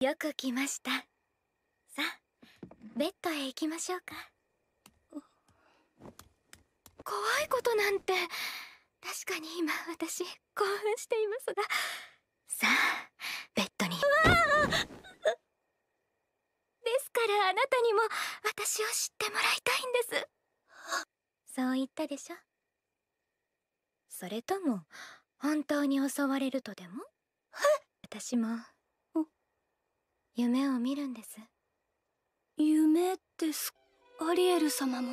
よく来ましたさあベッドへ行きましょうか怖いことなんて確かに今私興奮していますがさあベッドにですからあなたにも私を知ってもらいたいんですそう言ったでしょそれとも本当に襲われるとでも私も夢を見るんです夢ですアリエル様も